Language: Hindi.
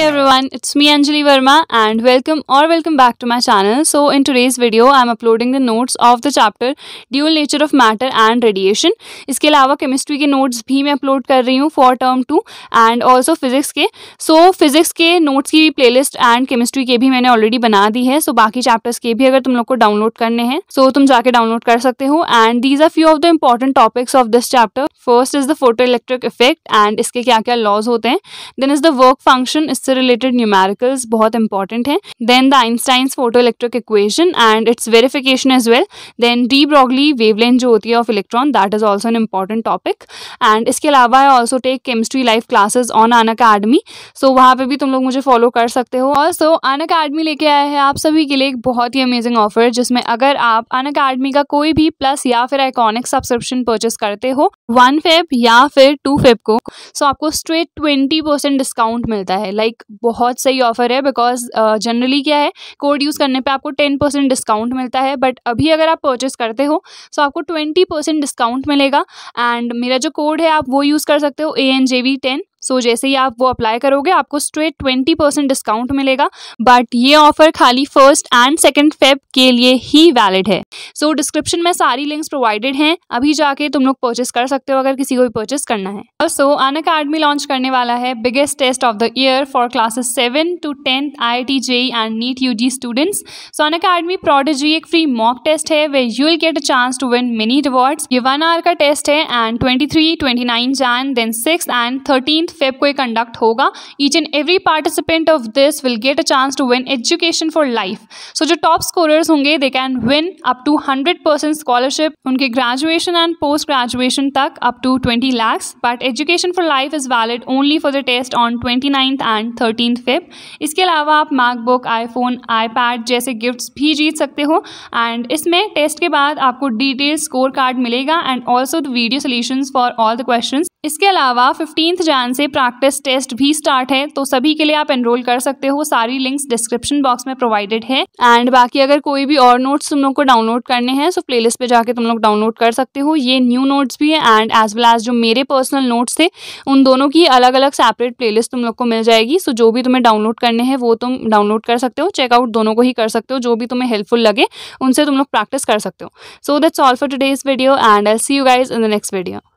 Hey everyone, it's me Anjali Verma and welcome or welcome back to my channel. So in today's video, I'm uploading the notes of the chapter Dual Nature of Matter and Radiation. इसके अलावा केमिस्ट्री के नोट्स भी मैं अपलोड कर रही हूँ for term two and also physics के सो so, फिजिक्स के नोट्स की भी प्लेलिस्ट एंड केमिस्ट्री के भी मैंने ऑलरेडी बना दी है सो so, बाकी चैप्टर्स के भी अगर तुम लोग को डाउनलोड करने हैं सो so, तुम जाके डाउनलोड कर सकते हो and these are few of the important topics of this chapter first is the photo electric effect and इसके क्या क्या लॉज होते हैं then is the work function इससे से रिलेटेड न्यूमेरिकल्स बहुत इंपॉर्टेंट हैं then the Einstein's photo electric equation and its verification as well then de Broglie wavelength जो होती है of electron that is also an important topic and इसके अलावा I also take chemistry live classes on Unacademy so वहाँ पर भी तुम लोग मुझे फॉलो कर सकते हो और सो अन अकेडमी लेके आया है आप सभी के लिए एक बहुत ही अमेजिंग ऑफर जिसमें अगर आप अन अकेडमी का कोई भी प्लस या फिर आइकॉनिक सब्सक्रिप्शन परचेस करते हो वन फेब या फिर टू फेब को सो so आपको स्ट्रेट ट्वेंटी परसेंट डिस्काउंट मिलता है लाइक like, बहुत सही ऑफर है बिकॉज जनरली uh, क्या है कोड यूज़ करने पे आपको टेन परसेंट डिस्काउंट मिलता है बट अभी अगर आप परचेस करते हो सो so आपको ट्वेंटी परसेंट डिस्काउंट मिलेगा एंड मेरा जो कोड है आप वो यूज़ कर सकते हो A N J V ten so so, जैसे ही आप वो अप्लाई करोगे आपको स्ट्रेट ट्वेंटी परसेंट डिस्काउंट मिलेगा बट ये ऑफर खाली फर्स्ट एंड सेकेंड फेब के लिए ही वैलिड है सो so, डिस्क्रिप्शन में सारी लिंक्स प्रोवाइडेड हैं अभी जाके तुम लोग परचेस कर सकते हो अगर किसी को भी परचेस करना है सो अन अकेडमी लॉन्च करने वाला है biggest test of the year for classes seven to tenth I I T J and NEET U G students so Unacademy Prodigy एक फ्री मॉक टेस्ट है way you will get a chance to win mini reward ये वन आवर का टेस्ट है and twenty three twenty nine Jan then six and thirteen eighteenth Feb को ये कंडक्ट होगा each and every participant of this will get a chance to win education for life so जो टॉप स्कोरर्स होंगे they can win up to hundred percent scholarship उनके ग्रेजुएशन एंड पोस्ट ग्रेजुएशन तक up to twenty lakhs but education for life is valid only for the test on twenty ninth and thirteen Feb इसके अलावा आप मैकबुक आईफोन आईपैड जैसे गिफ्ट भी जीत सकते हो एंड इसमें टेस्ट के बाद आपको डिटेल स्कोर कार्ड मिलेगा and also the video solution for all the question इसके अलावा फिफ्टींथ जैन से प्रैक्टिस टेस्ट भी स्टार्ट है तो सभी के लिए आप एनरोल कर सकते हो सारी लिंक्स डिस्क्रिप्शन बॉक्स में प्रोवाइडेड है एंड बाकी अगर कोई भी और नोट्स तुम लोग को डाउनलोड करने हैं सो तो लिस्ट पे जाके तुम लोग डाउनलोड कर सकते हो ये न्यू नोट्स भी है एंड एज वेल एज जो मेरे पर्सनल नोट्स थे उन दोनों की अलग अलग सेपरेट प्लेलिस्ट तुम लोग को मिल जाएगी सो जो भी तुम्हें डाउनलोड करने हैं वो तुम डाउनलोड कर सकते हो चेकआउट दोनों को ही कर सकते हो जो भी तुम्हें हेल्पफुल लगे उनसे तुम लोग प्रैक्टिस कर सकते हो so that's all for today's video and I see you guys in the next video